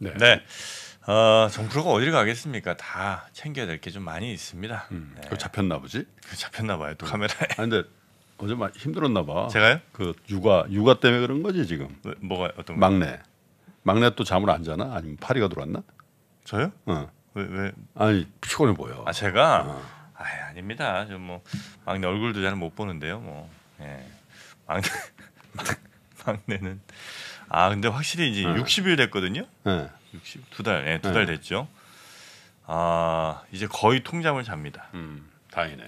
네. 네. 어, 정프로가 어디를 가겠습니까? 다 챙겨야 될 게 좀 많이 있습니다. 음, 네. 잡혔나 보지? 그 잡혔나 봐요. 또 그 카메라에. 아 근데 어제 많이 힘들었나 봐. 제가요? 그 육아 육아 때문에 그런 거지 지금. 왜, 뭐가 어떤 막내. 막내 또 잠을 안 자나? 아니면 파리가 들어왔나? 저요? 어. 왜 왜? 아니 피곤해 보여. 아 제가 어. 아 아닙니다. 좀 뭐 막내 얼굴도 잘 못 보는데요. 뭐 예. 막내 막내는 아 근데 확실히 이제 네. 60일 됐거든요. 네. 60, 두 달, 예, 네, 두달 네. 됐죠. 아 이제 거의 통잠을 잡니다. 음, 다행이네.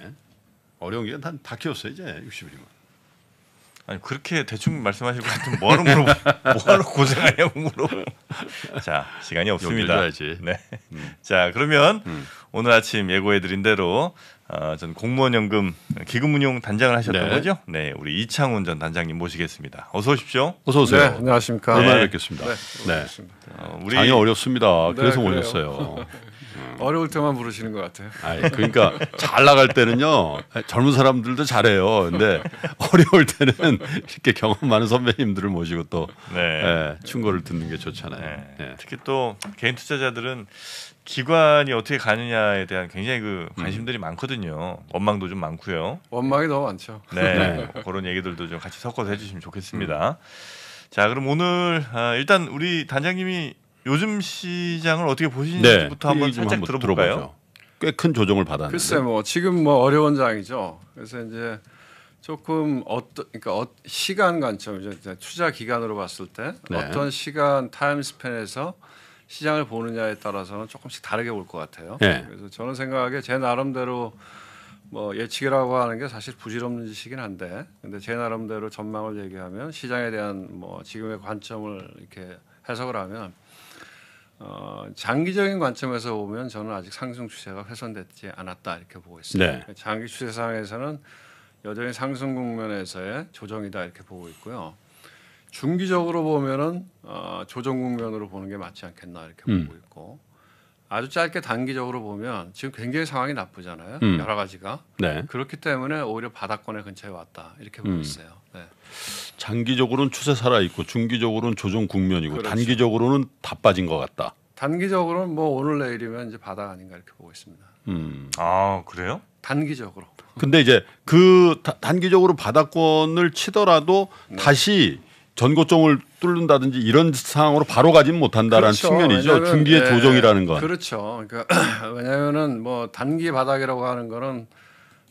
어려운 게다다 키웠어요 이제 60일이면. 아니 그렇게 대충 말씀하실 것같으 뭐하러 물어 뭐하러 고생하냐고 물어자 시간이 없습니다. 네. 음. 자 그러면 음. 오늘 아침 예고해드린 대로 아, 전 공무원연금 기금운용 단장을 하셨던 네. 거죠? 네, 우리 이창훈 전 단장님 모시겠습니다. 어서 오십시오. 어서 오세요. 네, 안녕하십니까. 오랜만에 네. 뵙겠습니다. 네, 네. 어, 우리 장이 어렵습니다. 네, 그래서 네, 래요 모셨어요. 어려울 때만 부르시는 것 같아요. 아니, 그러니까 잘 나갈 때는요 젊은 사람들도 잘해요. 근데 어려울 때는 이렇게 경험 많은 선배님들을 모시고 또 네. 네, 충고를 듣는 게 좋잖아요. 네. 네. 특히 또 개인 투자자들은 기관이 어떻게 가느냐에 대한 굉장히 그 관심들이 음. 많거든요. 원망도 좀 많고요. 원망이 너 많죠. 네, 네, 그런 얘기들도 좀 같이 섞어서 해주시면 좋겠습니다. 음. 자, 그럼 오늘 아, 일단 우리 단장님이 요즘 시장을 어떻게 보시는지부터 네. 한번 그 살짝 한번 들어볼까요? 꽤 큰 조정을 받았는데. 글쎄, 뭐 지금 뭐 어려운 장이죠. 그래서 이제 조금 어떤 그러니까 어, 시간 관점이죠. 투자 기간으로 봤을 때 네. 어떤 시간 타임 스펜에서 시장을 보느냐에 따라서는 조금씩 다르게 올 것 같아요. 네. 그래서 저는 생각하기에 제 나름대로 뭐 예측이라고 하는 게 사실 부질없는 짓이긴 한데 근데 제 나름대로 전망을 얘기하면 시장에 대한 뭐 지금의 관점을 이렇게 해석을 하면 어, 장기적인 관점에서 보면 저는 아직 상승 추세가 훼손됐지 않았다 이렇게 보고 있습니다. 네. 장기 추세상에서는 여전히 상승 국면에서의 조정이다 이렇게 보고 있고요. 중기적으로 보면은 어, 조정 국면으로 보는 게 맞지 않겠나 이렇게 음. 보고 있고 아주 짧게 단기적으로 보면 지금 굉장히 상황이 나쁘잖아요. 음. 여러 가지가 네. 그렇기 때문에 오히려 바닥권에 근처에 왔다 이렇게 보고 음. 있어요. 네. 장기적으로는 추세 살아 있고 중기적으로는 조정 국면이고 그렇죠. 단기적으로는 다 빠진 것 같다. 단기적으로는 뭐 오늘 내일이면 이제 바닥 아닌가 이렇게 보고 있습니다. 음. 아 그래요? 단기적으로. 근데 이제 그 다, 단기적으로 바닥권을 치더라도 네. 다시 전고점을 뚫는다든지 이런 상황으로 바로 가진 못한다라는 그렇죠. 측면이죠. 중기의 네. 조정이라는 건. 그렇죠. 그러니까 왜냐하면은 뭐 단기 바닥이라고 하는 거는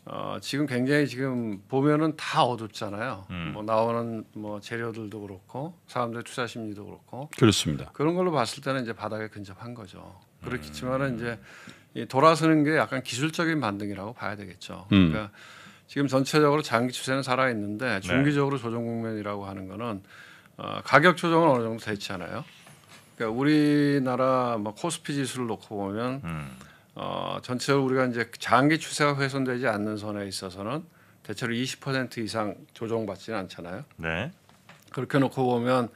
어, 지금 굉장히 지금 보면은 다 어둡잖아요. 음. 뭐 나오는 뭐 재료들도 그렇고 사람들의 투자 심리도 그렇고. 그렇습니다. 그런 걸로 봤을 때는 이제 바닥에 근접한 거죠. 그렇지만은 음. 이제 돌아서는 게 약간 기술적인 반등이라고 봐야 되겠죠. 음. 그러니까. 음. 지금 전체적으로 장기 추세는 살아있는데 네. 중기적으로 조정 국면이라고 하는 거는 어, 가격 조정은 어느 정도 됐잖아요. 그러니까 우리나라 뭐 코스피 지수를 놓고 보면 음. 어, 전체 우리가 이제 장기 추세가 훼손되지 않는 선에 있어서는 대체로 20% 이상 조정받지는 않잖아요. 네. 그렇게 놓고 보면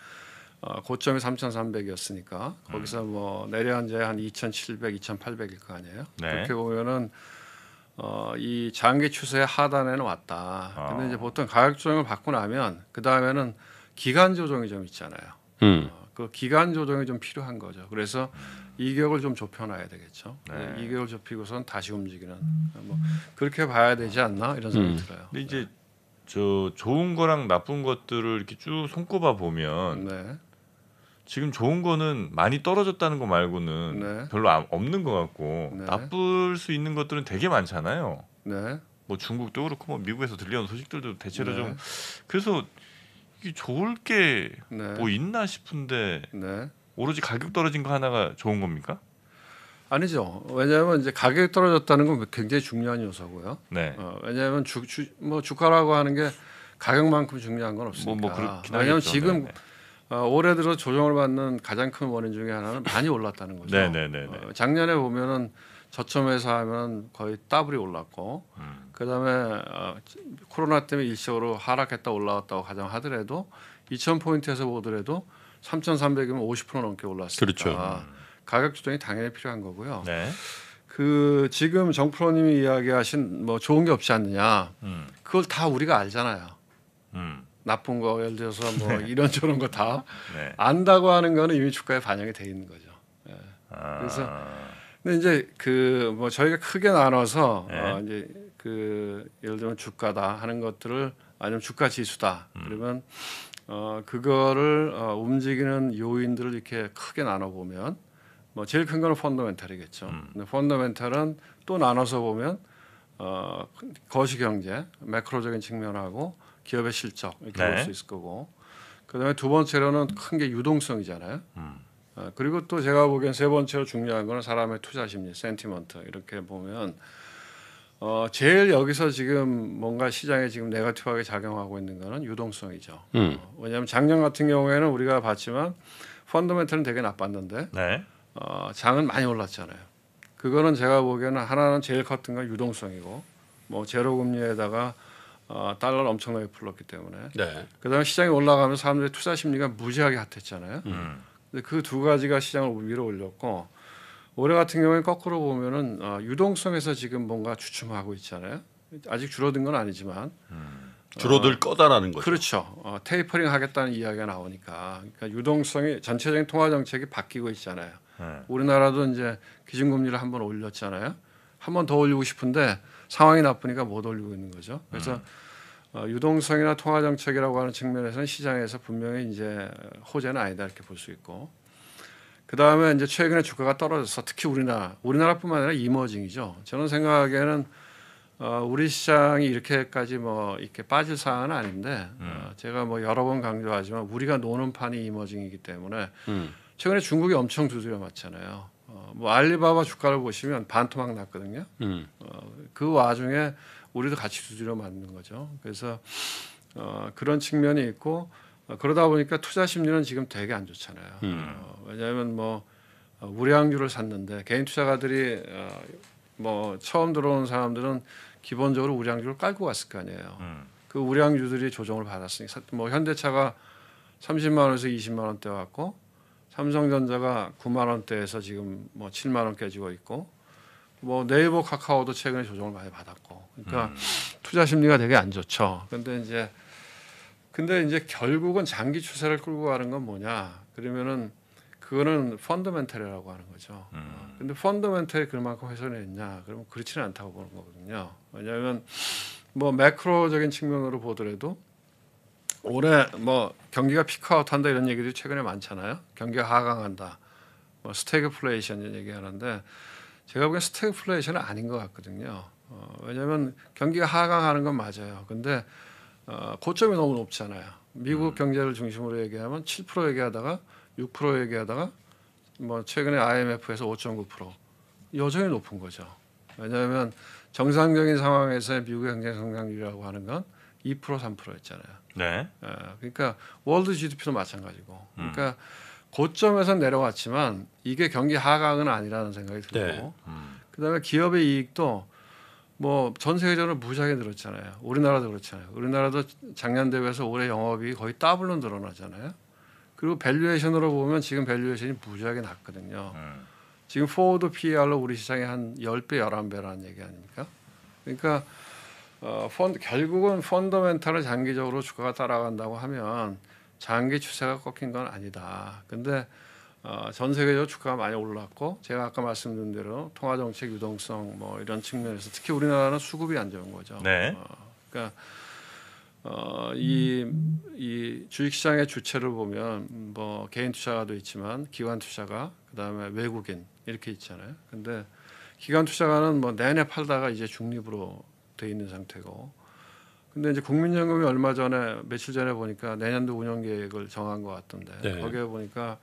어, 고점이 3,300이었으니까 거기서 음. 뭐 내려앉아야 한 2,700, 2,800일 거 아니에요. 네. 그렇게 보면은 어, 이 장기 추세의 하단에는 왔다. 아. 근데 이제 아. 보통 가격 조정을 받고 나면 그 다음에는 기간 조정이 좀 있잖아요. 음. 어, 그 기간 조정이 좀 필요한 거죠. 그래서 이격을 좀 좁혀놔야 되겠죠. 네. 이격을 좁히고선 다시 움직이는 뭐 그렇게 봐야 되지 않나 이런 생각이 음. 들어요. 근데 이제 네. 저 좋은 거랑 나쁜 것들을 이렇게 쭉 손꼽아 보면 네. 지금 좋은 거는 많이 떨어졌다는 거 말고는 네. 별로 아, 없는 것 같고 네. 나쁠 수 있는 것들은 되게 많잖아요. 네. 뭐 중국도 그렇고 뭐 미국에서 들려온 소식들도 대체로 네. 좀 그래서 이게 좋을 게뭐 네. 있나 싶은데 네. 오로지 가격 떨어진 거 하나가 좋은 겁니까? 아니죠. 왜냐하면 이제 가격이 떨어졌다는 건 굉장히 중요한 요소고요. 네. 어, 왜냐하면 주, 주, 뭐 주가라고 하는 게 가격만큼 중요한 건없습니다 뭐, 뭐 왜냐하면 지금 네. 어, 올해 들어 조정을 받는 가장 큰 원인 중에 하나는 많이 올랐다는 거죠. 네네네. 어, 작년에 보면은 저점에서 하면 거의 따블이 올랐고, 음. 그다음에 어, 코로나 때문에 일시적으로 하락했다 올라왔다고 가정 하더라도 2천 포인트에서 보더라도 3,300이면 50% 넘게 올랐습니다. 그렇죠. 가격 조정이 당연히 필요한 거고요. 네. 그 지금 정 프로님이 이야기하신 뭐 좋은 게 없지 않느냐, 음. 그걸 다 우리가 알잖아요. 음. 나쁜 거 예를 들어서 뭐 네. 이런 저런 거다 네. 안다고 하는 거는 이미 주가에 반영이 돼 있는 거죠. 예. 아. 그래서 근데 이제 그 뭐 저희가 크게 나눠서 네. 어 이제 그 예를 들면 주가다 하는 것들을 아니면 주가 지수다 음. 그러면 어 그거를 어, 움직이는 요인들을 이렇게 크게 나눠 보면 뭐 제일 큰 거는 펀더멘탈이겠죠. 음. 근데 펀더멘탈은 또 나눠서 보면 어 거시 경제, 매크로적인 측면하고 기업의 실적 네. 이렇게 네. 볼수 있을 거고 그다음에 두 번째로는 큰 게 유동성이잖아요. 음. 아, 그리고 또 제가 보기엔 세 번째로 중요한 거는 사람의 투자 심리, 센티먼트 이렇게 보면 어, 제일 여기서 지금 뭔가 시장에 지금 네거티브하게 작용하고 있는 거는 유동성이죠. 음. 어, 왜냐하면 작년 같은 경우에는 우리가 봤지만 펀더멘털은 되게 나빴는데 네. 어, 장은 많이 올랐잖아요. 그거는 제가 보기에는 하나는 제일 컸던 건 유동성이고 뭐 제로 금리에다가 어, 달러를 엄청나게 풀렀기 때문에 네. 그다음에 시장이 올라가면 사람들의 투자 심리가 무지하게 핫했잖아요. 음. 근데 그 두 가지가 시장을 위로 올렸고 올해 같은 경우에 거꾸로 보면은 어, 유동성에서 지금 뭔가 주춤하고 있잖아요. 아직 줄어든 건 아니지만 음. 줄어들 어, 거다라는 거죠. 그렇죠. 어, 테이퍼링 하겠다는 이야기가 나오니까 그러니까 유동성이 전체적인 통화 정책이 바뀌고 있잖아요. 네. 우리나라도 이제 기준금리를 한번 올렸잖아요. 한번 더 올리고 싶은데 상황이 나쁘니까 못 올리고 있는 거죠. 음. 그래서 어, 유동성이나 통화 정책이라고 하는 측면에서는 시장에서 분명히 이제 호재는 아니다 이렇게 볼 수 있고 그 다음에 이제 최근에 주가가 떨어져서 특히 우리나라 우리나라뿐만 아니라 이머징이죠. 저는 생각에는 어, 우리 시장이 이렇게까지 뭐 이렇게 빠질 사안은 아닌데 음. 어, 제가 뭐 여러 번 강조하지만 우리가 노는 판이 이머징이기 때문에 음. 최근에 중국이 엄청 두드려 맞잖아요. 어, 뭐 알리바바 주가를 보시면 반토막 났거든요. 음. 어, 그 와중에 우리도 같이 두드려 맞는 거죠. 그래서 어, 그런 측면이 있고 어, 그러다 보니까 투자 심리는 지금 되게 안 좋잖아요. 음. 어, 왜냐하면 뭐 어, 우량주를 샀는데 개인 투자가들이 어, 뭐 처음 들어온 사람들은 기본적으로 우량주를 깔고 갔을 거 아니에요. 음. 그 우량주들이 조정을 받았으니까 뭐 현대차가 30만 원에서 20만 원대 왔고 삼성전자가 9만 원대에서 지금 뭐 7만 원 깨지고 있고 뭐 네이버 카카오도 최근에 조정을 많이 받았고 그러니까 음. 투자 심리가 되게 안 좋죠. 근데 이제 근데 이제 결국은 장기 추세를 끌고 가는 건 뭐냐? 그러면은 그거는 펀더멘탈이라고 하는 거죠. 음. 근데 펀더멘탈이 그만큼 훼손이 있냐? 그러면 그렇지는 않다고 보는 거거든요. 왜냐하면 뭐 매크로적인 측면으로 보더라도 올해 뭐 경기가 피크아웃한다 이런 얘기들이 최근에 많잖아요. 경기가 하강한다. 뭐 스태그플레이션 이런 얘기하는데 제가 보기엔 스태그플레이션은 아닌 것 같거든요. 어, 왜냐하면 경기가 하강하는 건 맞아요. 근데 어, 고점이 너무 높잖아요. 미국 음. 경제를 중심으로 얘기하면 7% 얘기하다가 6% 얘기하다가 뭐 최근에 IMF에서 5.9% 여전히 높은 거죠. 왜냐하면 정상적인 상황에서의 미국의 경제 성장률이라고 하는 건2% 3%였잖아요. 네. 어, 그러니까 월드 GDP도 마찬가지고. 음. 그러니까 고점에서 내려왔지만 이게 경기 하강은 아니라는 생각이 들고. 네. 음. 그다음에 기업의 이익도 뭐전 세계적으로 무지하게 늘었잖아요. 우리나라도 그렇잖아요. 우리나라도 작년 대비해서 올해 영업이 거의 더블로 늘어나잖아요. 그리고 밸류에이션으로 보면 지금 밸류에이션이 무지하게 낮거든요. 음. 지금 포워드 PER로 우리 시장에한 10배, 11배라는 얘기 아닙니까? 그러니까 어, 펀드, 결국은 펀더멘탈을 장기적으로 주가가 따라간다고 하면 장기 추세가 꺾인 건 아니다. 근데 어, 전세계적으 주가가 많이 올랐고 제가 아까 말씀드린 대로 통화 정책 유동성 뭐 이런 측면에서 특히 우리나라는 수급이 안 좋은 거죠. 네. 어, 그러니까 어, 이, 이 주식시장의 주체를 보면 뭐 개인 투자가도 있지만 기관 투자가 그다음에 외국인 이렇게 있잖아요. 근데 기관 투자가는 뭐 내내 팔다가 이제 중립으로 돼 있는 상태고 근데 이제 국민연금이 얼마 전에 며칠 전에 보니까 내년도 운영 계획을 정한 것 같던데 네. 거기에 보니까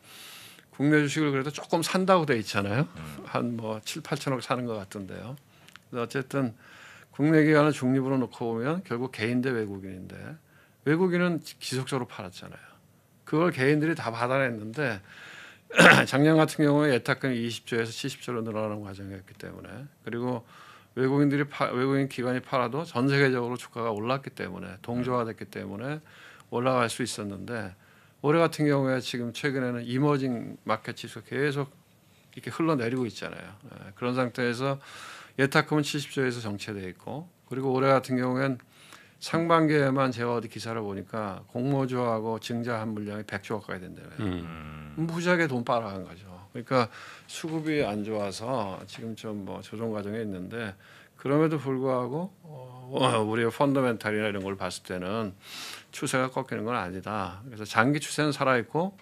국내 주식을 그래도 조금 산다고 돼 있잖아요. 음. 한뭐 칠팔천억 사는 것 같던데요. 어쨌든 국내 기관을 중립으로 놓고 보면 결국 개인 대 외국인인데 외국인은 지속적으로 팔았잖아요. 그걸 개인들이 다 받아냈는데 작년 같은 경우에 예탁금이 20조에서 70조로 늘어나는 과정이었기 때문에 그리고 외국인들이 파, 외국인 기관이 팔아도 전 세계적으로 주가가 올랐기 때문에 동조화됐기 때문에 올라갈 수 있었는데 올해 같은 경우에 지금 최근에는 이머징 마켓 지수 계속 이렇게 흘러내리고 있잖아요. 예, 그런 상태에서 예타컴은 70조에서 정체돼 있고 그리고 올해 같은 경우엔 상반기에만 제가 어디 기사를 보니까 공모주하고 증자한 물량이 100조 가까이 된다네요. 음. 무지하게 돈 빨아간 거죠. 그러니까 수급이 안 좋아서 지금 좀 뭐 조정 과정에 있는데 그럼에도 불구하고 어, 어, 우리의 펀더멘탈이나 이런 걸 봤을 때는 추세가 꺾이는 건 아니다. 그래서 장기 추세는 살아 있고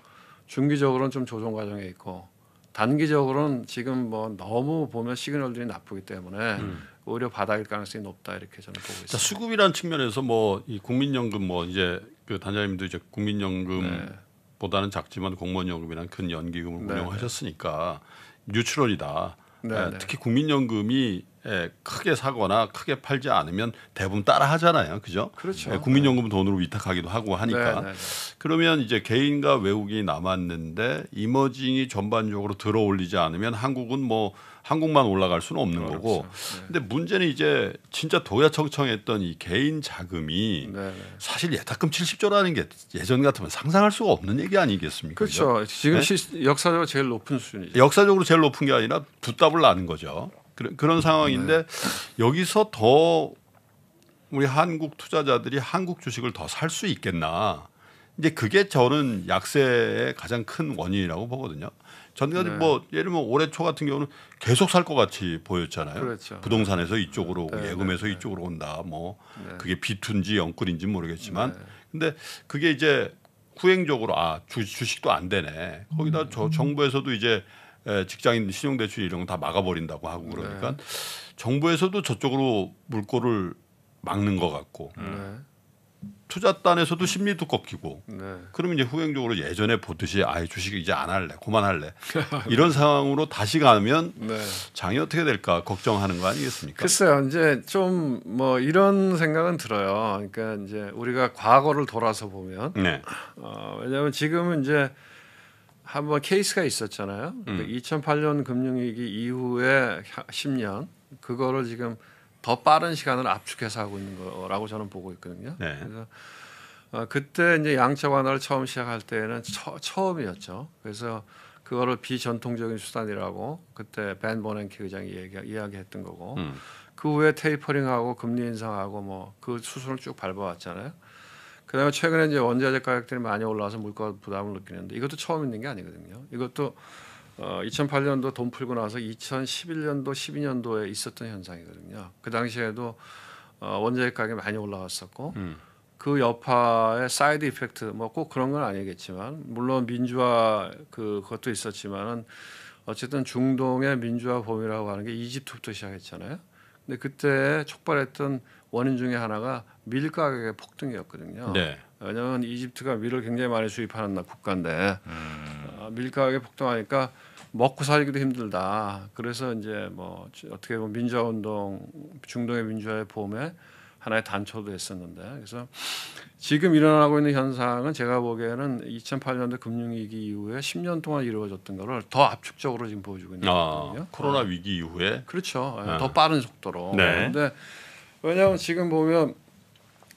중기적으로는 좀 조정 과정에 있고 단기적으로는 지금 뭐 너무 보면 시그널들이 나쁘기 때문에 음. 오히려 바닥일 가능성이 높다 이렇게 저는 보고 있습니다. 수급이라 측면에서 뭐 이 국민연금 뭐 이제 그 단장님도 이제 국민연금 네. 보다는 작지만 공무원 연금이란 큰 연기금을 네네. 네. 운영하셨으니까 뉴트럴이다. 네, 예, 네. 특히 국민연금이 예, 크게 사거나 크게 팔지 않으면 대부분 따라 하잖아요. 그죠? 그렇죠. 예, 국민연금 돈으로 위탁하기도 하고 하니까. 네네. 네, 그러면 이제 개인과 외국이 인 남았는데 이머징이 전반적으로 들어올리지 않으면 한국은 뭐 한국만 올라갈 수는 없는 그렇죠. 거고. 네. 근데 문제는 이제 진짜 도야청청했던 이 개인 자금이 네. 네. 사실 예탁금 70조라는 게 예전 같으면 상상할 수가 없는 얘기 아니겠습니까? 그렇죠. 그죠? 지금 네? 역사적으로 제일 높은 수준이죠. 역사적으로 제일 높은 게 아니라 붙답을 나는 거죠. 그런 그런 네. 상황인데 여기서 더 우리 한국 투자자들이 한국 주식을 더 살 수 있겠나? 이제 그게 저는 약세의 가장 큰 원인이라고 보거든요. 전까지 네. 뭐 예를 들면 올해 초 같은 경우는 계속 살 것 같이 보였잖아요. 그렇죠. 부동산에서 이쪽으로 오고 네, 네 예금에서 네, 이쪽으로 온다. 뭐 네. 그게 비투지 영끌인지 모르겠지만 네. 근데 그게 이제 후행적으로 아 주, 주식도 안 되네. 거기다 저 음. 정부에서도 이제 직장인 신용대출 이런 거 다 막아버린다고 하고 그러니까 정부에서도 저쪽으로 물꼬를 막는 것 같고 투자단에서도 심리두껍기고 네. 그러면 이제 후행적으로 예전에 보듯이 아예 주식 이제 안 할래 그만할래 이런 상황으로 다시 가면 네. 장이 어떻게 될까 걱정하는 거 아니겠습니까? 글쎄요 이제 좀 뭐 이런 생각은 들어요. 그러니까 이제 우리가 과거를 돌아서 보면 네. 어, 왜냐하면 지금은 이제 한번 케이스가 있었잖아요. 음. 2008년 금융위기 이후에 10년 그거를 지금 더 빠른 시간을 압축해서 하고 있는 거라고 저는 보고 있거든요. 네. 그래서 어, 그때 이제 양적 완화를 처음 시작할 때는 처, 처음이었죠. 그래서 그거를 비전통적인 수단이라고 그때 벤 버냉키 의장이 얘기, 이야기했던 거고 음. 그 후에 테이퍼링하고 금리 인상하고 뭐 그 수순을 쭉 밟아왔잖아요. 그다음에 최근에 이제 원자재 가격들이 많이 올라와서 물가 부담을 느끼는데 이것도 처음 있는 게 아니거든요. 이것도 어, 2008년도 돈 풀고 나서 2011년도 12년도에 있었던 현상이거든요. 그 당시에도 어, 원자재 가격이 많이 올라왔었고 음. 그 여파의 사이드 이펙트 뭐 꼭 그런 건 아니겠지만 물론 민주화 그 그것도 있었지만은 어쨌든 중동의 민주화 범위라고 하는 게 이집트부터 시작했잖아요. 근데 그때 촉발했던 원인 중에 하나가 밀 가격의 폭등이었거든요. 네. 왜냐하면 이집트가 밀을 굉장히 많이 수입하는 국가인데 음. 어, 밀 가격이 폭등하니까 먹고 살기도 힘들다. 그래서 이제 뭐 어떻게 보면 민주화 운동 중동의 민주화의 봄에 하나의 단초도 했었는데 그래서 지금 일어나고 있는 현상은 제가 보기에는 2008년도 금융위기 이후에 10년 동안 이루어졌던 거를 더 압축적으로 지금 보여주고 있는 아, 거거든요. 아, 코로나 어. 위기 이후에 그렇죠. 예, 아. 더 빠른 속도로. 네. 그런데 왜냐하면 지금 보면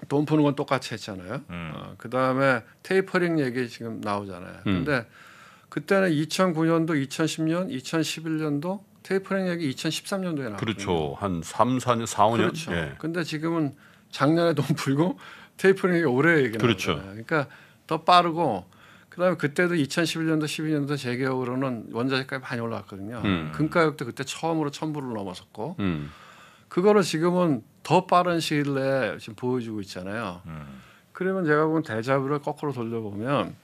돈 푸는 건 똑같이 했잖아요. 음. 어, 그 다음에 테이퍼링 얘기 지금 나오잖아요. 음. 근데 음. 그때는 2009년도, 2010년, 2011년도 테이퍼링액이 2013년도에 나왔거든요. 그렇죠. 한 3, 4년, 4, 5년. 그렇죠. 예. 근데 지금은 작년에 돈 풀고 테이퍼링액이 올해 얘기 그렇죠. 나오잖아요. 그러니까 더 빠르고 그다음에 그때도 2011년도, 12년도 제 기억으로는 원자재값이 많이 올라왔거든요. 음. 금가격도 그때 처음으로 1 0 0불을 넘어섰고 음. 그거를 지금은 더 빠른 시일 내에 지금 보여주고 있잖아요. 음. 그러면 제가 보면 대자뷰를 거꾸로 돌려보면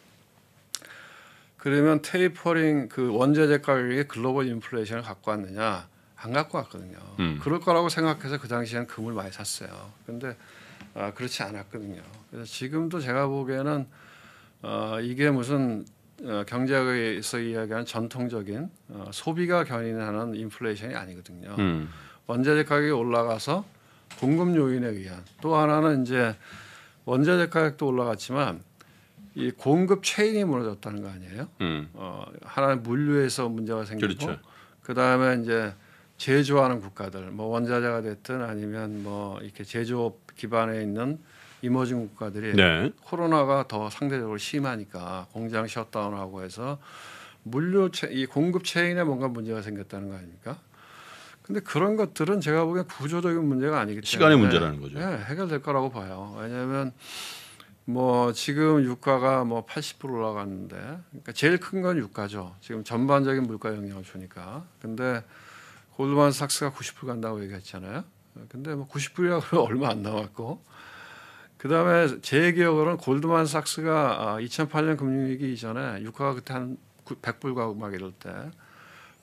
그러면 테이퍼링 그 원자재 가격의 글로벌 인플레이션을 갖고 왔느냐 안 갖고 왔거든요. 음. 그럴 거라고 생각해서 그당시에는 금을 많이 샀어요. 근데 아, 그렇지 않았거든요. 그래서 지금도 제가 보기에는 어, 이게 무슨 어, 경제학에서 이야기하는 전통적인 어, 소비가 견인하는 인플레이션이 아니거든요. 음. 원자재 가격이 올라가서 공급 요인에 의한 또 하나는 이제 원자재 가격도 올라갔지만 이 공급 체인이 무너졌다는 거 아니에요? 음. 어, 하나의 물류에서 문제가 생기고 그렇죠. 다음에 이제 제조하는 국가들 뭐 원자재가 됐든 아니면 뭐 이렇게 제조업 기반에 있는 이머징 국가들이 네. 코로나가 더 상대적으로 심하니까 공장 셧다운하고 해서 물류 체, 이 공급 체인에 뭔가 문제가 생겼다는 거 아닙니까? 근데 그런 것들은 제가 보기엔 구조적인 문제가 아니기 때문에 시간의 문제라는 거죠. 네, 해결될 거라고 봐요. 왜냐하면 뭐 지금 유가가 뭐80% 올라갔는데 그러니까 제일 큰 건 유가죠. 지금 전반적인 물가 영향을 주니까. 근데 골드만삭스가 90% 간다고 얘기했잖아요. 근데 뭐 90%이라고 얼마 안 남았고. 그다음에 제 기억으로는 골드만삭스가 2008년 아, 금융위기 이전에 유가가 그때 한 100불 가고 막 이럴 때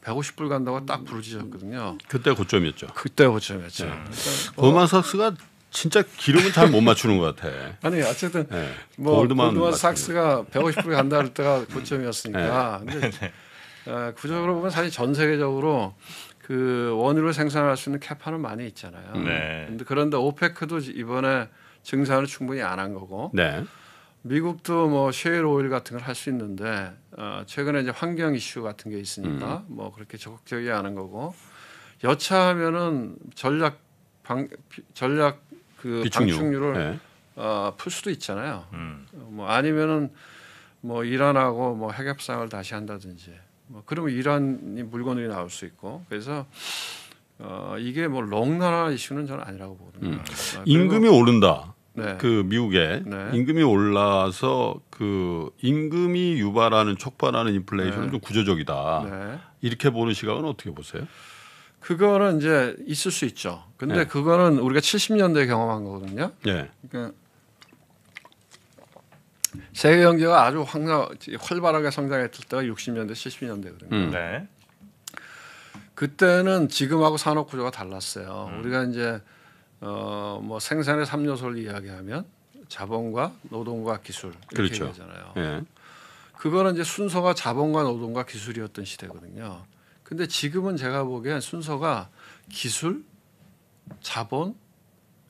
150불 간다고 딱 부르짖었거든요. 그때 고점이었죠. 그때 고점이었죠. 네. 그러니까 뭐 골드만삭스가 그 진짜 기름은 잘 못 맞추는 것 같아. 아니 어쨌든 네. 뭐 골드만, 골드만 삭스가 1 5 0불 간다 할 때가 음. 고점이었으니까. 네. 근데 네. 어, 구조적으로 보면 사실 전 세계적으로 그 원유를 생산할 수 있는 캐파는 많이 있잖아요. 음. 네. 근데 그런데 오페크도 이번에 증산을 충분히 안 한 거고. 네. 미국도 뭐 셰일 오일 같은 걸 할 수 있는데 어, 최근에 이제 환경 이슈 같은 게 있으니까 음. 뭐 그렇게 적극적이 안한 거고 여차하면은 전략 방 전략 그 비축류. 방충류를 네. 어, 풀 수도 있잖아요. 음. 뭐 아니면은 뭐 이란하고 뭐 핵협상을 다시 한다든지 뭐 그러면 이란이 물건들이 나올 수 있고 그래서 어, 이게 뭐 롱나라 이슈는 저는 아니라고 보거든요. 음. 임금이 오른다. 네. 그 미국에 네. 임금이 올라서 그 임금이 유발하는 촉발하는 인플레이션은 네. 좀 구조적이다. 네. 이렇게 보는 시각은 어떻게 보세요? 그거는 이제 있을 수 있죠. 근데 네. 그거는 우리가 70년대에 경험한 거거든요. 네. 그러니까 세계 경제가 아주 황 활발하게 성장했을 때가 60년대, 70년대거든요. 음. 네. 그때는 지금하고 산업 구조가 달랐어요. 음. 우리가 이제 어, 뭐 생산의 3요소를 이야기하면 자본과 노동과 기술 이렇게 그렇죠. 얘기하잖아요. 예. 그거는 이제 순서가 자본과 노동과 기술이었던 시대거든요. 근데 지금은 제가 보기엔 순서가 기술, 자본,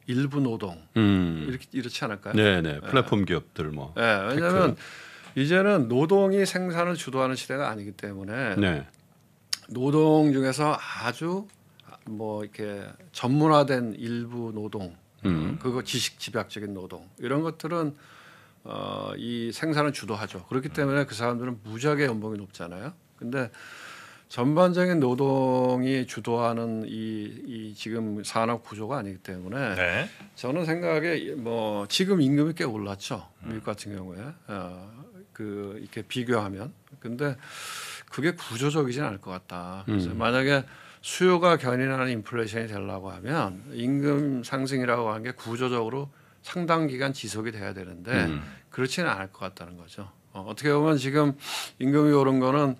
일부 노동 음. 이렇게 이렇지 않을까요? 네네 네. 네. 플랫폼 기업들 뭐. 네, 왜냐하면 이제는 노동이 생산을 주도하는 시대가 아니기 때문에 네. 노동 중에서 아주 뭐 이렇게 전문화된 일부 노동, 음. 그거 지식 집약적인 노동 이런 것들은 어, 이 생산을 주도하죠. 그렇기 때문에 그 사람들은 무지하게 연봉이 높잖아요. 근데 전반적인 노동이 주도하는 이, 이 지금 산업 구조가 아니기 때문에 네. 저는 생각에 뭐 지금 임금이 꽤 올랐죠 음. 미국 같은 경우에 어, 그 이렇게 비교하면 근데 그게 구조적이진 않을 것 같다. 그래서 음. 만약에 수요가 견인하는 인플레이션이 되려고 하면 임금 상승이라고 하는 게 구조적으로 상당 기간 지속이 돼야 되는데 음. 그렇지는 않을 것 같다는 거죠. 어, 어떻게 보면 지금 임금이 오른 거는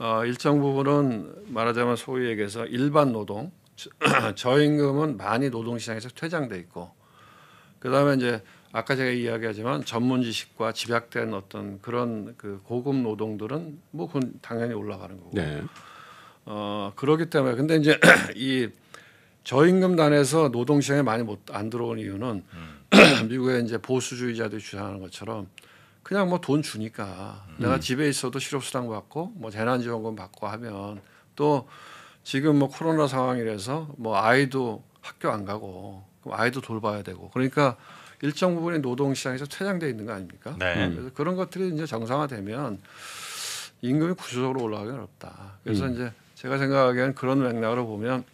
어, 일정 부분은 말하자면 소위 얘기해서 일반 노동 저임금은 많이 노동시장에서 퇴장돼 있고 그다음에 이제 아까 제가 이야기하지만 전문 지식과 집약된 어떤 그런 그 고급 노동들은 뭐 그건 당연히 올라가는 거고. 네. 어, 그렇기 때문에 근데 이제 이 저임금단에서 노동시장에 많이 못 안 들어온 이유는 음. 미국의 이제 보수주의자들이 주장하는 것처럼 그냥 뭐 돈 주니까 음. 내가 집에 있어도 실업수당 받고 뭐 재난지원금 받고 하면 또 지금 뭐 코로나 상황이라서 뭐 아이도 학교 안 가고 그럼 아이도 돌봐야 되고 그러니까 일정 부분이 노동 시장에서 퇴장돼 있는 거 아닙니까? 네. 그래서 음. 그런 것들이 이제 정상화되면 임금이 구조적으로 올라가기 어렵다. 그래서 음. 이제 제가 생각하기엔 그런 맥락으로 보면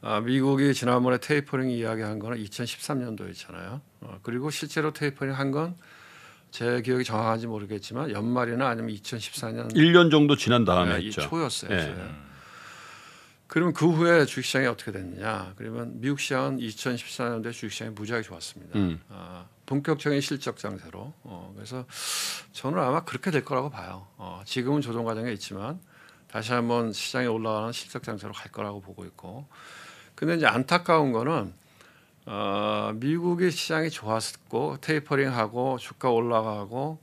아, 미국이 지난번에 테이퍼링 이야기한 거는 2013년도였잖아요. 어, 그리고 실제로 테이퍼링 한건 제 기억이 정확한지 모르겠지만 연말이나 아니면 2014년 1년 정도 지난 다음에 네, 했죠. 초였어요. 네. 그러면 그 후에 주식시장이 어떻게 됐느냐? 그러면 미국 시장은 2014년도에 주식시장이 무지하게 좋았습니다. 음. 아, 본격적인 실적 장세로. 어, 그래서 저는 아마 그렇게 될 거라고 봐요. 어, 지금은 조정 과정에 있지만 다시 한번 시장에 올라가는 실적 장세로 갈 거라고 보고 있고. 근데 이제 안타까운 거는 어, 미국의 시장이 좋았고 테이퍼링하고 주가 올라가고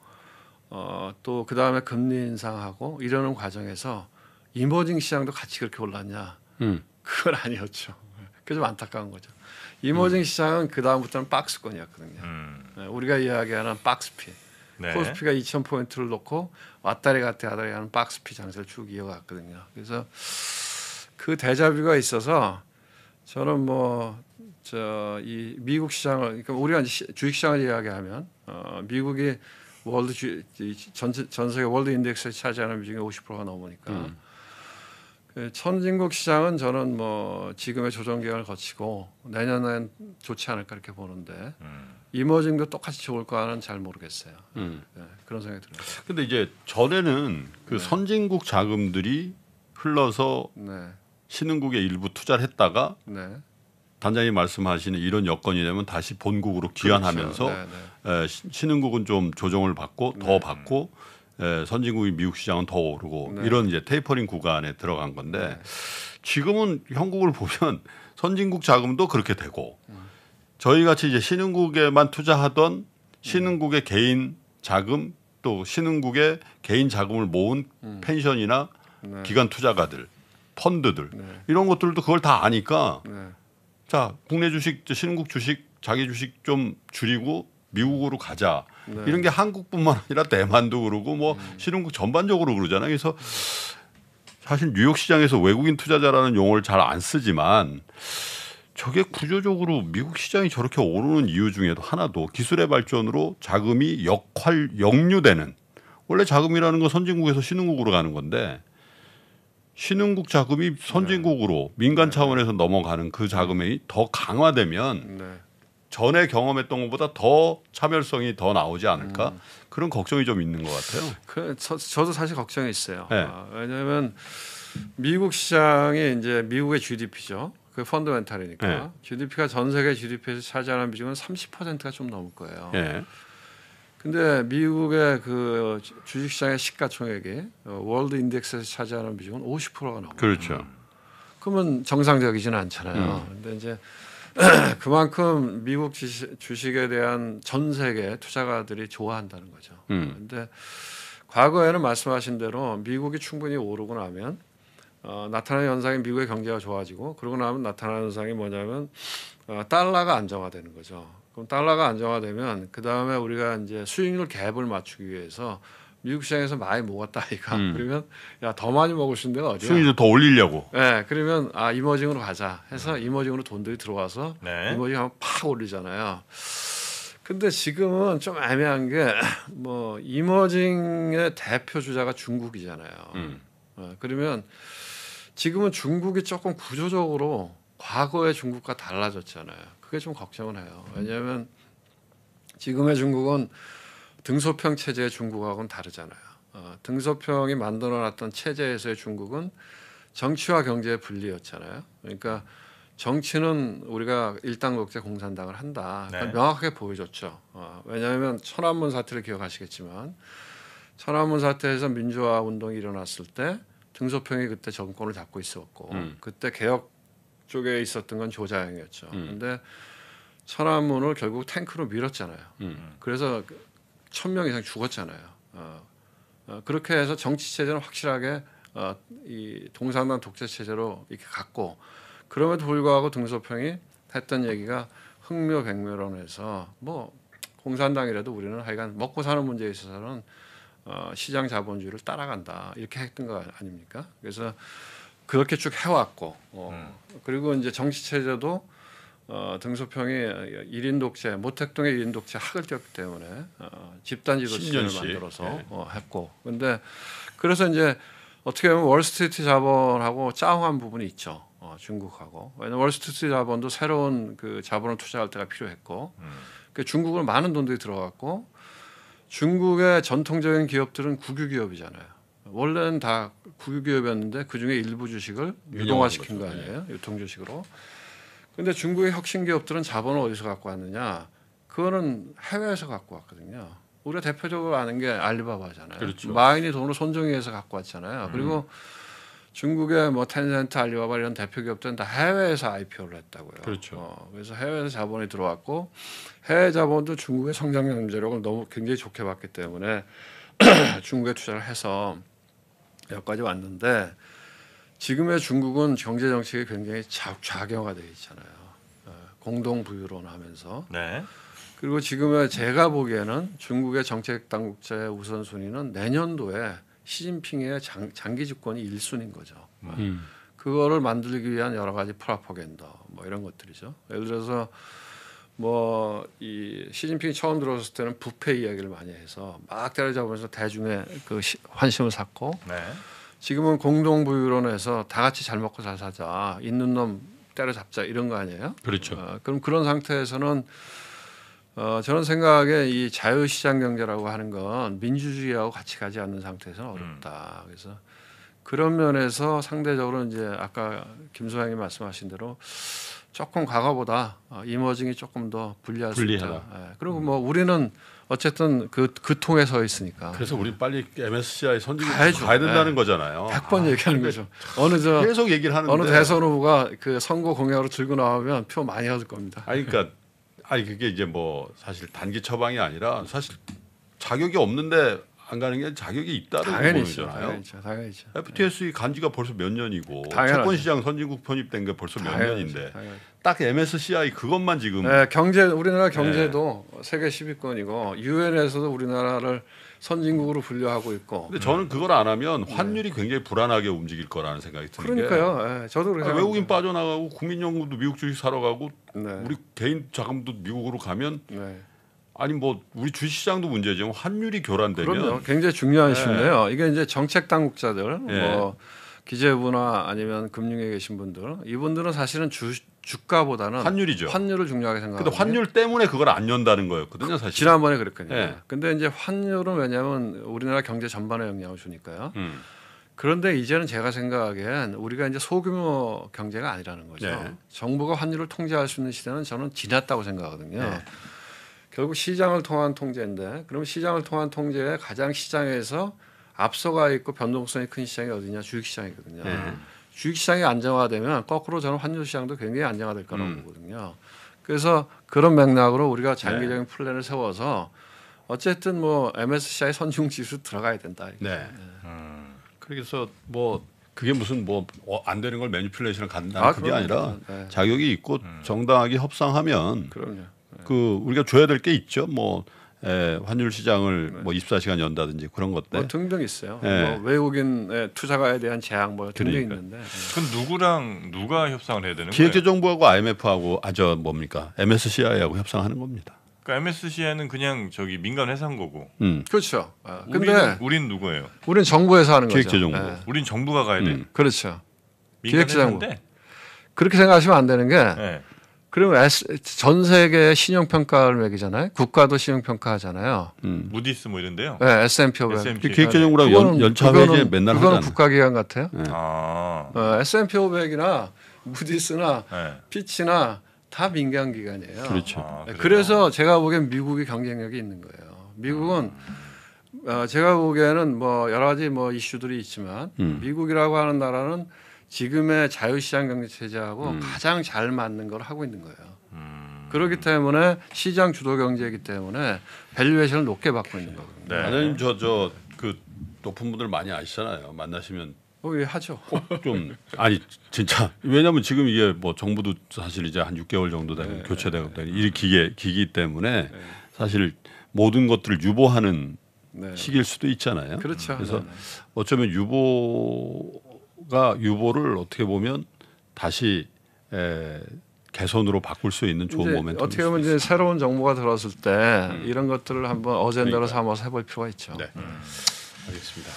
어, 또그 다음에 금리 인상하고 이러는 과정에서 이머징 시장도 같이 그렇게 올랐냐? 음. 그건 아니었죠. 그게 좀 안타까운 거죠. 이머징 음. 시장은 그 다음부터는 박스권이었거든요. 음. 네, 우리가 이야기하는 박스피, 네. 코스피가 2 0 0 0 포인트를 놓고 왔다리 갔다 하다리 하는 박스피 장세를 쭉 이어갔거든요. 그래서 그 대자뷰가 있어서 저는 뭐 저이 미국 시장을 그러니까 우리가 주식 시장을 이야기하면 어, 미국이 월드 주, 전, 전 세계 월드 인덱스에 차지하는 비중이 50%가 넘으니까 음. 그 선진국 시장은 저는 뭐 지금의 조정 기간을 거치고 내년엔 좋지 않을까 이렇게 보는데 음. 이머징도 똑같이 좋을 거는 잘 모르겠어요. 음. 네, 그런 생각이 들어요. 근데 이제 전에는 그 네. 선진국 자금들이 흘러서 네. 신흥국의 일부 투자를 했다가 네. 단장님 말씀하시는 이런 여건이 되면 다시 본국으로 그렇죠. 귀환하면서 그렇죠. 에, 신흥국은 좀 조정을 받고 네. 더 받고 에, 선진국이 미국 시장은 더 오르고 네. 이런 이제 테이퍼링 구간에 들어간 건데 네. 지금은 형국을 보면 선진국 자금도 그렇게 되고 저희 같이 이제 신흥국에만 투자하던 신흥국의 개인 자금 또 신흥국의 개인 자금을 모은 음. 펜션이나 기관 투자가들 펀드들 이런 것들도 그걸 다 아니까 자 국내 주식 신국 주식 자기 주식 좀 줄이고 미국으로 가자 네. 이런 게 한국뿐만 아니라 대만도 그러고 뭐 음. 신흥국 전반적으로 그러잖아요. 그래서 사실 뉴욕 시장에서 외국인 투자자라는 용어를 잘 안 쓰지만 저게 구조적으로 미국 시장이 저렇게 오르는 이유 중에도 하나도 기술의 발전으로 자금이 역할 역류되는 원래 자금이라는 건 선진국에서 신흥국으로 가는 건데 신흥국 자금이 선진국으로 네. 민간 네. 차원에서 넘어가는 그 자금이 더 강화되면 네. 전에 경험했던 것보다 더 차별성이 더 나오지 않을까 음. 그런 걱정이 좀 있는 것 같아요. 그, 저, 저도 사실 걱정이 있어요. 네. 아, 왜냐하면 미국 시장이 이제 미국의 GDP죠. 그 펀드멘탈이니까 네. GDP가 전 세계 GDP에서 차지하는 비중은 30%가 좀 넘을 거예요. 네. 근데 미국의 그 주식시장의 시가총액이 어, 월드 인덱스에서 차지하는 비중은 50%가 넘어 그렇죠. 그러면 정상적이지는 않잖아요. 음. 근데 이제 그만큼 미국 주식에 대한 전 세계 투자가들이 좋아한다는 거죠. 음. 근데 과거에는 말씀하신 대로 미국이 충분히 오르고 나면 어, 나타나는 현상이 미국의 경제가 좋아지고 그러고 나면 나타나는 현상이 뭐냐면 어, 달러가 안정화되는 거죠. 그럼 달러가 안정화되면 그 다음에 우리가 이제 수익률 갭을 맞추기 위해서 미국 시장에서 많이 모았다 이가 음. 그러면 야 더 많이 먹을 수 있는 데가 어디야? 수익률 더 올리려고. 네, 그러면 아 이머징으로 가자 해서 음. 이머징으로 돈들이 들어와서 네. 이머징 하면 팍 올리잖아요. 근데 지금은 좀 애매한 게 뭐 이머징의 대표 주자가 중국이잖아요. 음. 네, 그러면 지금은 중국이 조금 구조적으로 과거의 중국과 달라졌잖아요. 그게 좀 걱정은 해요. 왜냐하면 지금의 중국은 등소평 체제의 중국하고는 다르잖아요. 어, 등소평이 만들어놨던 체제에서의 중국은 정치와 경제의 분리였잖아요. 그러니까 정치는 우리가 일당국제 공산당을 한다. 그러니까 네. 명확하게 보여줬죠. 어, 왜냐하면 천안문 사태를 기억하시겠지만 천안문 사태에서 민주화 운동이 일어났을 때 등소평이 그때 정권을 잡고 있었고 음. 그때 개혁 쪽에 있었던 건 조자영이었죠. 음. 근데 천안문을 결국 탱크로 밀었잖아요. 음. 그래서 그 천명 이상 죽었잖아요. 어, 어, 그렇게 해서 정치 체제는 확실하게 어, 이 동상당 독재 체제로 이렇게 갔고 그럼에도 불구하고 등소평이 했던 얘기가 흥묘백묘론에서뭐 공산당이라도 우리는 하여간 먹고 사는 문제에 있어서는 어, 시장 자본주의를 따라간다 이렇게 했던 거 아닙니까? 그래서 그렇게 쭉 해왔고 어, 음. 그리고 이제 정치 체제도 어, 등소평이 일인 독재 모택동의 일인 독재 학을 꼈기 때문에 어, 집단 지도체를 만들어서 네. 어, 했고 근데 그래서 이제 어떻게 보면 월스트리트 자본하고 짜웅한 부분이 있죠 어, 중국하고 왜냐면 월스트리트 자본도 새로운 그 자본을 투자할 때가 필요했고 음. 그 중국은 많은 돈들이 들어갔고 중국의 전통적인 기업들은 국유 기업이잖아요. 원래는 다 국유기업이었는데 그 중에 일부 주식을 유동화시킨 거 아니에요? 네. 유통 주식으로. 근데 중국의 혁신 기업들은 자본을 어디서 갖고 왔느냐? 그거는 해외에서 갖고 왔거든요. 우리가 대표적으로 아는 게 알리바바잖아요. 그렇죠. 마인이 돈을 손정희에서 갖고 왔잖아요. 음. 그리고 중국의 뭐 텐센트, 알리바바 이런 대표 기업들은 다 해외에서 IPO를 했다고요. 그렇죠. 어, 그래서 해외에서 자본이 들어왔고 해외 자본도 중국의 성장 경제력을 너무 굉장히 좋게 봤기 때문에 중국에 투자를 해서 여기까지 왔는데 지금의 중국은 경제 정책이 굉장히 좌경화 되어 있잖아요. 어, 공동 부유론 하면서. 네. 그리고 지금의 제가 보기에는 중국의 정책 당국자의 우선순위는 내년도에 시진핑의 장, 기 집권이 1순인 거죠. 음. 음. 그거를 만들기 위한 여러 가지 프라포겐더뭐 이런 것들이죠. 예를 들어서 뭐이 시진핑이 처음 들어왔을 때는 부패 이야기를 많이 해서 막 때려잡으면서 대중의 그 시, 환심을 샀고 네. 지금은 공동부유론 에서다 같이 잘 먹고 잘 사자 있는 놈 때려잡자 이런 거 아니에요? 그렇죠. 어, 그럼 그런 상태에서는 어, 저는 생각에 이 자유시장 경제라고 하는 건 민주주의하고 같이 가지 않는 상태에서는 어렵다. 음. 그래서 그런 면에서 상대적으로 이제 아까 김소장이 말씀하신 대로 조금 과거보다 어, 이머징이 조금 더 불리할 불리하다. 수 있다. 예. 그리고 뭐 우리는 어쨌든 그, 그 통에 서 있으니까. 그래서 우리 빨리 MSCI 선진국 가야 된다는 네. 거잖아요. 100번 아, 얘기하는 거죠. 어느 저 계속 얘기를 하는데 어느 대선 후보가 그 선거 공약으로 들고 나오면 표 많이 얻을 겁니다. 아니 그러니까 아니 그게 이제 뭐 사실 단기 처방이 아니라 사실 자격이 없는데 안 가는 게 자격이 있다는 당연히 거잖아요. 당연히죠, 당연히죠. FTS 네. 간 지가 벌써 몇 년이고 당연하죠. 채권 시장 선진국 편입된 게 벌써 당연하죠, 년인데 당연하죠. 딱 MSCI 그것만 지금 네, 경제 우리나라 네. 경제도 네. 세계 10위권이고 유엔에서도 우리나라를 선진국으로 분류하고 있고. 근데 저는 네. 그걸 안 하면 네. 환율이 굉장히 불안하게 움직일 거라는 생각이 드는 그러니까요. 네, 저도 그래서 아, 외국인 빠져나가고 국민연금도 미국 주식 사러 가고 우리 개인 자금도 미국으로 가면 아니 뭐 우리 주식시장도 문제지만 환율이 교란되면 그럼요. 굉장히 중요한 예. 이슈데요 네. 이게 이제 정책 당국자들 네. 뭐 기재부나 아니면 금융에 계신 분들 이분들은 사실은 주 주가보다는 환율이죠. 환율을 중요하게 생각하는데 환율 때문에 그걸 안 연다는 거였거든요, 그 사실. 지난번에 그랬거든요. 네. 근데 이제 환율은 왜냐하면 우리나라 경제 전반에 영향을 주니까요. 음. 그런데 이제는 제가 생각하기엔 우리가 이제 소규모 경제가 아니라는 거죠. 네. 정부가 환율을 통제할 수 있는 시대는 저는 지났다고 생각하거든요. 네. 결국 시장을 통한 통제인데 그럼 시장을 통한 통제에 가장 시장에서 앞서가 있고 변동성이 큰 시장이 어디냐 주식시장이거든요. 네. 주식시장이 안정화되면 거꾸로 저는 환율시장도 굉장히 안정화될 거라고 음. 보거든요. 그래서 그런 맥락으로 우리가 장기적인 네. 플랜을 세워서 어쨌든 뭐 MSCI 선중지수 들어가야 된다. 네. 네. 음. 그래서 뭐 그게 무슨 뭐안 어, 되는 걸매뉴플레이션을 간다는 아, 그게 그럼요. 아니라 네. 자격이 있고 음. 정당하게 협상하면 그럼요. 그 우리가 줘야 될 게 있죠. 뭐 예, 환율 시장을 네. 뭐 24시간 연다든지 그런 것들 뭐 등등 있어요. 예. 뭐 외국인 예, 투자가에 대한 제약 뭐 등등 그러니까. 있는데. 예. 그럼 누구랑 누가 협상을 해야 되는 기획재 정부하고 IMF하고 아저 뭡니까 MSCI하고 협상하는 겁니다. 그러니까 MSCI는 그냥 저기 민간 회사인 거고. 음. 그렇죠. 아, 근데 우린, 우린 누구예요? 우린 정부에서 하는 기획재 거죠. 기획재정부. 예. 우린 정부가 가야 돼. 음. 그렇죠. 기획재정부. 그렇게 생각하시면 안 되는 게. 네. 그리고 전 세계 신용평가를 매기잖아요. 국가도 신용평가 하잖아요. 음. 무디스 뭐 이런데요. 네, S&P 500. 그 기획재정부랑 네. 연, 차 회제 맨날 하잖아요. 그거는 국가기관 같아요. 네. 아. 어, S&P 500이나 무디스나 네. 피치나 다 민간 기관이에요. 그렇죠. 아, 네, 그래서 제가 보기엔 미국이 경쟁력이 있는 거예요. 미국은 음. 어, 제가 보기에는 뭐 여러 가지 뭐 이슈들이 있지만 음. 미국이라고 하는 나라는 지금의 자유시장 경제 체제하고 음. 가장 잘 맞는 걸 하고 있는 거예요. 음. 그렇기 때문에 시장 주도 경제이기 때문에 밸류에이션을 높게 받고 있는 거거든요. 네. 아님 저 저 그 높은 분들 많이 아시잖아요. 만나시면 어, 예, 하죠. 좀 아니 진짜 왜냐하면 지금 이게 뭐 정부도 사실 이제 한 6개월 정도 되면 네, 교체되고 네, 이 기계 기기 때문에 네. 사실 모든 것들을 유보하는 네. 시기일 수도 있잖아요. 그렇죠. 그래서 네, 네. 어쩌면 유보 가 유보를 어떻게 보면 다시 에, 개선으로 바꿀 수 있는 좋은 모멘트 어떻게 보면 이제 새로운 정부가 들었을 때 음. 이런 것들을 한번 어젠다로 그러니까. 삼아서 해볼 필요가 있죠. 네. 음. 알겠습니다.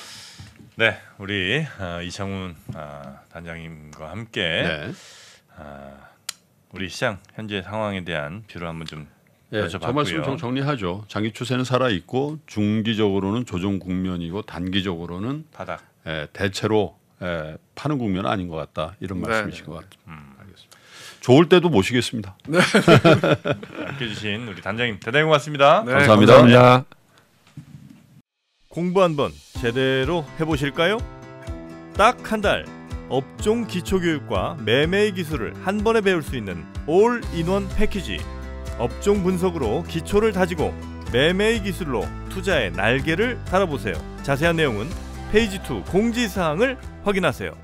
네, 우리 어, 이창훈 어, 단장님과 함께 네. 어, 우리 시장 현재 상황에 대한 비로 한번 좀 네, 저 말씀 좀 정리하죠. 장기 추세는 살아 있고 중기적으로는 조정 국면이고 단기적으로는 바닥. 예, 대체로 에, 예, 파는 국면은 아닌 것 같다 이런 네. 말씀이신 네, 것같습니 네. 음. 알겠습니다. 좋을 때도 모시겠습니다. 네. 알려주신 우리 단장님 대단히 고맙습니다. 네, 감사합니다. 감사합니다. 공부 한번 제대로 해보실까요? 딱 한 달 업종 기초교육과 매매 기술을 한 번에 배울 수 있는 올인원 패키지 업종 분석으로 기초를 다지고 매매 기술로 투자의 날개를 달아보세요. 자세한 내용은 페이지 2 공지사항을 확인하세요.